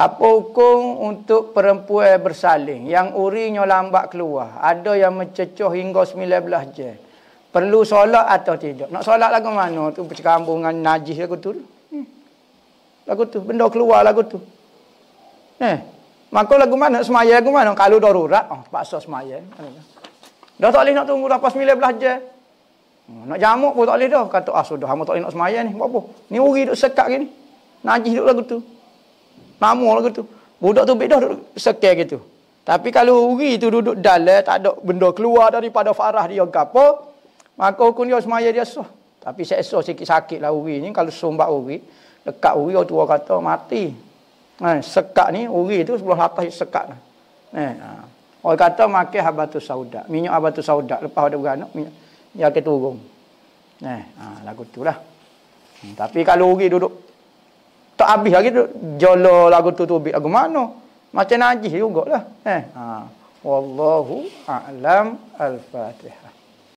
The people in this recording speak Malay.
Apa hukum untuk perempuan bersalin yang urinnya lambat keluar? Ada yang mencecoh hingga 19 jam. Perlu solat atau tidak? Nak solat lagu mana? Tu bercampur dengan najis lagu tu. Hmm. Lagu tu benda keluar lagu tu. Eh. Maka lagu mana semaya lagu mana kalau darurat? Oh, paksa semaya. Dah tak boleh nak tunggu dah pas 19 jam. Hmm, nak jamuk pun tak boleh dah. Kata ah sudah, hamba tak boleh nak semaya ni. Buat apa? Ni uri duk sekat gini. Najis duk lagu tu. Nama lah gitu. Budak tu bedah duduk sekir gitu. Tapi kalau uri tu duduk dalam, tak ada benda keluar daripada farah dia ke apa, maka hukum dia semaya dia soh. Tapi saya seksa sikit sakit lah uri ni. Kalau sombak uri, dekat uri orang tua kata mati. Nah eh, sekat ni, uri tu sebelah latah sekat lah. Eh, ha. orang kata makin habatu saudak. Minyak habatu saudak. Lepas ada beranak, minyak. Dia akan turun. Eh, ha, lagu tu lah. Hmm, tapi kalau uri duduk tak habis lagi tu jala lagu tu tu habis lagu mana macam najis jugalah eh ha wallahu a'lam al-fatihah